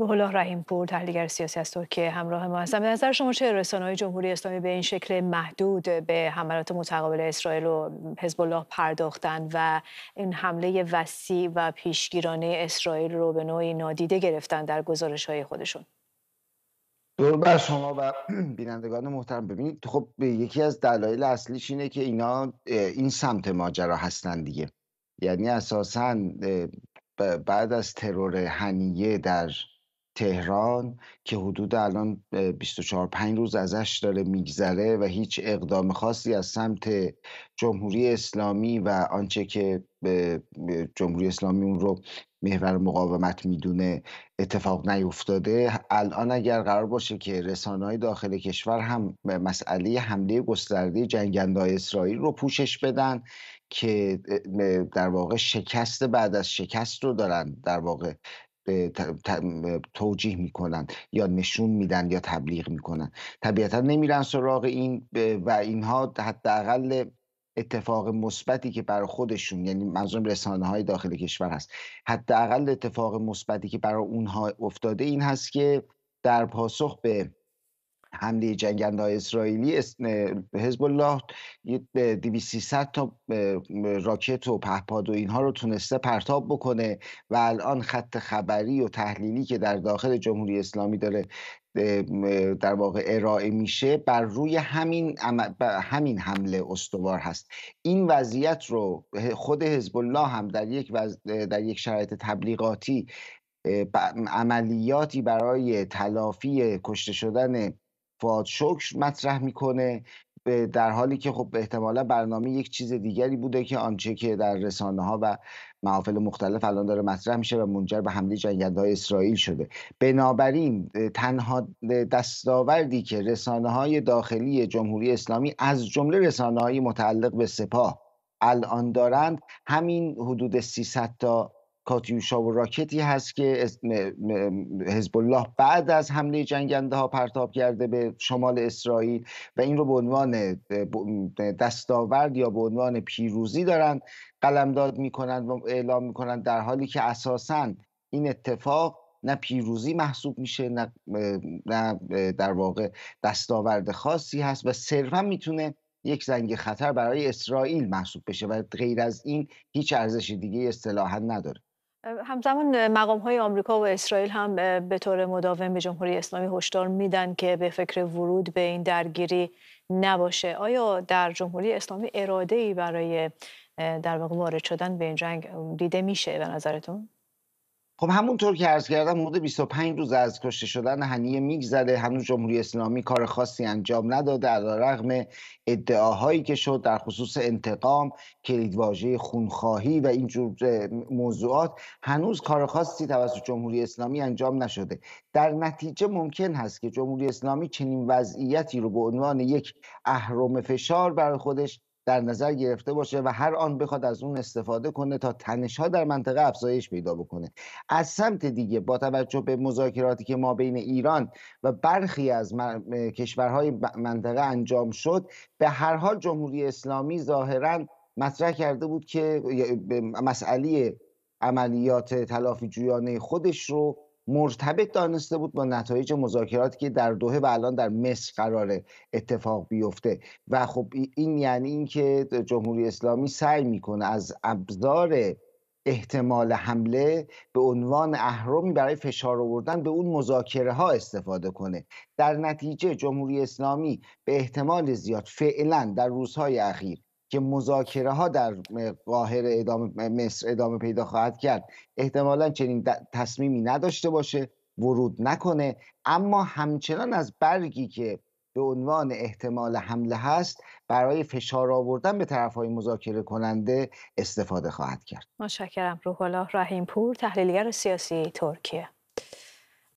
روح الله رحیم پور تحلیلگر سیاسی از ترکیه همراه ما هستم به نظر شما چه های جمهوری اسلامی به این شکل محدود به حملات متقابل اسرائیل و حزب الله پرداختن و این حمله وسیع و پیشگیرانه اسرائیل رو به نوعی نادیده گرفتن در های خودشون دور بر شما و بینندگان محترم ببینید خب یکی از دلایل اصلیش اینه که اینا این سمت ماجرا هستن دیگه یعنی اساسا بعد از ترور هنیه در تهران که حدود الان 24 پنج روز ازش داره میگذره و هیچ اقدام خاصی از سمت جمهوری اسلامی و آنچه که جمهوری اسلامی اون رو محور مقاومت میدونه اتفاق نیفتاده الان اگر قرار باشه که رسانه های داخل کشور هم مسئله حمله گسترده جنگنده اسرائیل رو پوشش بدن که در واقع شکست بعد از شکست رو دارن در واقع توجیه میکنن یا نشون میدن یا تبلیغ میکنن طبیعتا نمیرن سراغ این و اینها حداقل اتفاق مثبتی که برای خودشون یعنی منظورم رسانه های داخل کشور هست حداقل اتفاق مثبتی که برای اونها افتاده این هست که در پاسخ به حمله جنگنده اسرائیلی حزب الله 2300 تا راکت و پهپاد و اینها رو تونسته پرتاب بکنه و الان خط خبری و تحلیلی که در داخل جمهوری اسلامی داره در واقع ارائه میشه بر روی همین همین حمله استوار هست این وضعیت رو خود حزب الله هم در یک در یک شرایط تبلیغاتی عملیاتی برای تلافی کشته شدن واد شکر مطرح میکنه در حالی که خب احتمالا برنامه یک چیز دیگری بوده که آنچه که در رسانه ها و محافل مختلف الان داره مطرح میشه و منجر به حمله جنگنده اسرائیل شده بنابراین تنها دستاوردی که رسانه های داخلی جمهوری اسلامی از جمله رسانه های متعلق به سپاه الان دارند همین حدود 300 تا کاتیوشا و راکتی هست که حزب الله بعد از حمله جنگنده ها پرتاب کرده به شمال اسرائیل و این رو به عنوان دستاورد یا به عنوان پیروزی دارند قلمداد کنند و اعلام کنند در حالی که اساسا این اتفاق نه پیروزی محسوب میشه نه, نه در واقع دستاورد خاصی هست و صرفا میتونه یک زنگ خطر برای اسرائیل محسوب بشه و غیر از این هیچ ارزش دیگه اصطلاحا نداره همزمان مقام های آمریکا و اسرائیل هم به طور مداوم به جمهوری اسلامی هشدار میدن که به فکر ورود به این درگیری نباشه آیا در جمهوری اسلامی اراده ای برای در واقع وارد شدن به این جنگ دیده میشه به نظرتون خب همونطور که عرض کردم حدود 25 روز از کشته شدن هنیه میگذره هنوز جمهوری اسلامی کار خاصی انجام نداده در رغم ادعاهایی که شد در خصوص انتقام کلیدواژه خونخواهی و اینجور موضوعات هنوز کار خاصی توسط جمهوری اسلامی انجام نشده در نتیجه ممکن هست که جمهوری اسلامی چنین وضعیتی رو به عنوان یک اهرم فشار برای خودش در نظر گرفته باشه و هر آن بخواد از اون استفاده کنه تا تنش ها در منطقه افزایش پیدا بکنه از سمت دیگه با توجه به مذاکراتی که ما بین ایران و برخی از کشورهای منطقه انجام شد به هر حال جمهوری اسلامی ظاهرا مطرح کرده بود که مسئله عملیات تلافی جویانه خودش رو مرتبط دانسته بود با نتایج مذاکراتی که در دوه و الان در مصر قرار اتفاق بیفته و خب این یعنی اینکه جمهوری اسلامی سعی میکنه از ابزار احتمال حمله به عنوان اهرمی برای فشار آوردن به اون مذاکره ها استفاده کنه در نتیجه جمهوری اسلامی به احتمال زیاد فعلا در روزهای اخیر که مذاکره ها در قاهره ادامه مصر ادامه پیدا خواهد کرد احتمالا چنین تصمیمی نداشته باشه ورود نکنه اما همچنان از برگی که به عنوان احتمال حمله هست برای فشار آوردن به طرف های مذاکره کننده استفاده خواهد کرد متشکرم روح الله رحیم پور تحلیلگر سیاسی ترکیه